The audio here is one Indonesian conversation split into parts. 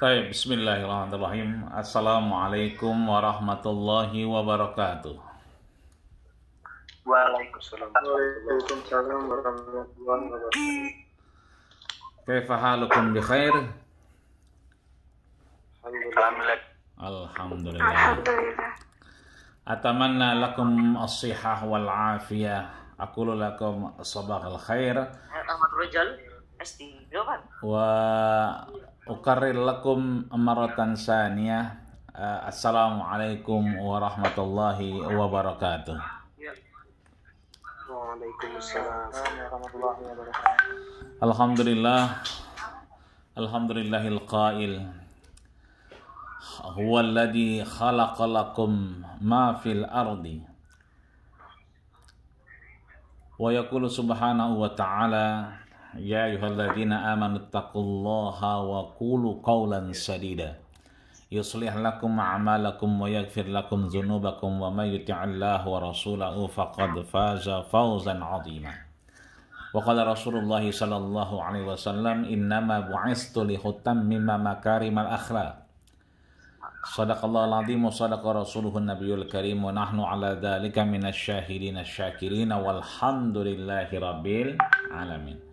Baik, bismillahirrahmanirrahim. Assalamualaikum warahmatullahi wabarakatuh. Waalaikumsalam warahmatullahi wabarakatuh. Kaifa bi khair? Alhamdulillah. Alhamdulillah. Alhamdulillah. Atamanna lakum as-sihah wal afiyah. Aqulu lakum sabah al khair. Ahmad Wa أقرر لكم مرة ثانية السلام عليكم ورحمة الله وبركاته وعليكم السلام ورحمة الله وبركاته الحمد لله الحمد لله القائل هو الذي خلق لكم ما في الأرض ويقول سبحانه وتعالى يا أيها الذين آمنوا اتقوا الله وقولوا قولا سديدا يصلح لكم أعمالكم ويغفر لكم ذنوبكم ومن يطع الله ورسوله فقد فاز فوزا عظيما وقال رسول الله صلى الله عليه وسلم إنما بعثت لأتمم مكارم الأخلاق صدق الله العظيم وصدق رسوله النبي الكريم ونحن على ذلك من الشاهدين الشاكرين والحمد لله رب العالمين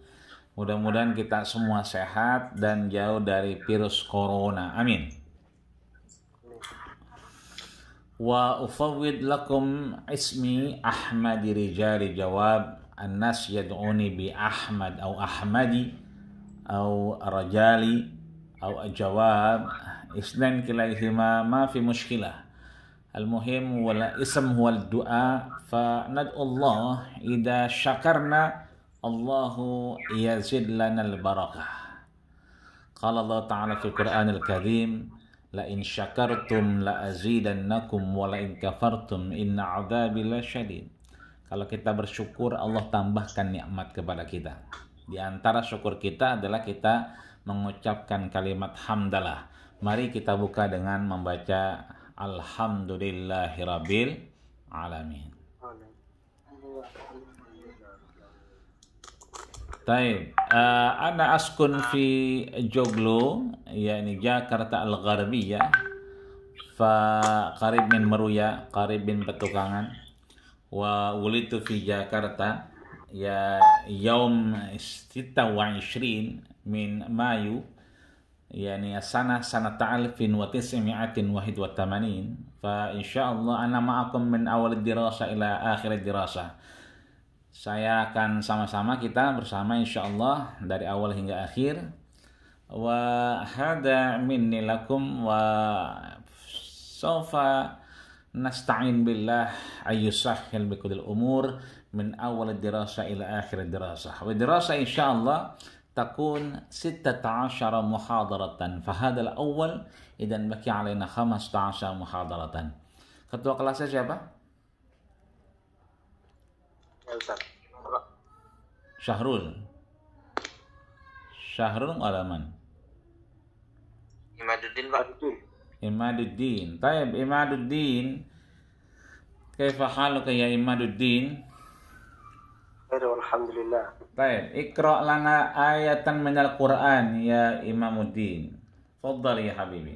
Mudah-mudahan kita semua sehat dan jauh dari virus corona. Amin. Wa ufawwid lakum ismi Ahmad rijali jawab annas yad'uni bi Ahmad au Ahmadi au rajali au jawab isnan kilaihima ma fi mushkilah. المهم ولا اسم هو الدعاء فندعو الله إذا شكرنا Allahu yazid lanal barakah. Qala Allah Ta'ala fil Qur'anil Karim, la in syakartum la azidannakum wa la in kafartum inna adzabi lasyadid. Kalau kita bersyukur Allah tambahkan nikmat kepada kita. Di antara syukur kita adalah kita mengucapkan kalimat hamdalah. Mari kita buka dengan membaca alhamdulillahirabbil alamin. Amin. Taib. Uh, eh, ana askun fi Joglo, yakni Jakarta Al-Gharbiyah. Fa qarib min Meruya, qarib min Petukangan. Wa wulitu fi Jakarta ya yaum 26 min Mayu yani sana sanata alfin wa tis'mi'atin wahid wa tamanin fa insyaallah ana ma'akum min awal dirasa ila akhir dirasa saya akan sama-sama kita bersama insya Allah dari awal hingga akhir. Wa hada minni lakum wa sofa nasta'in billah ayyusahil bikudil umur min awal dirasa ila akhir dirasa. Wa dirasa insya Allah takun 16 عشر محاضرة awal. الأول إذا بكي علينا خمسة عشر محاضرة ketua kelasnya siapa? ya Ustaz Syahrul Syahrul alaman Imaduddin Pak Imaduddin Taib Imaduddin Kaifa haluka ya Imaduddin Alhamdulillah Taib Ikra' lana ayatan minal Qur'an ya Imamuddin Faddal ya Habibi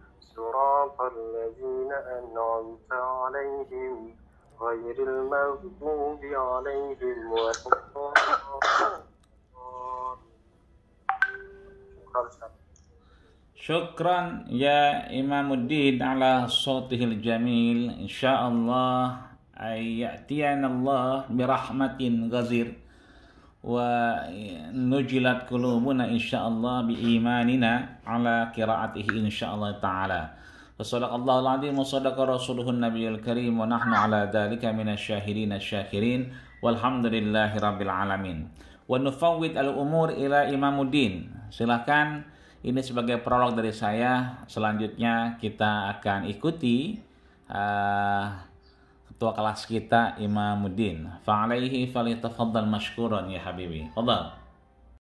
صراط الذين أنعمت عليهم غير المغضوب عليهم ولا شكرا يا إمام الدين على صوته الجميل إن شاء الله أن يأتينا الله برحمة غزير ونجلت قلوبنا إن شاء الله بإيماننا على قراءته إن شاء الله تعالى وصدق الله العظيم وصدق رسوله النبي الكريم ونحن على ذلك من الشاهدين الشاكرين والحمد لله رب العالمين nufawwid الأمور إلى إمام الدين silahkan ini sebagai prolog dari saya selanjutnya kita akan ikuti uh, ketua kelas kita Imamuddin. Fa'alaihi falitafaddal mashkuran ya habibi. Fadal.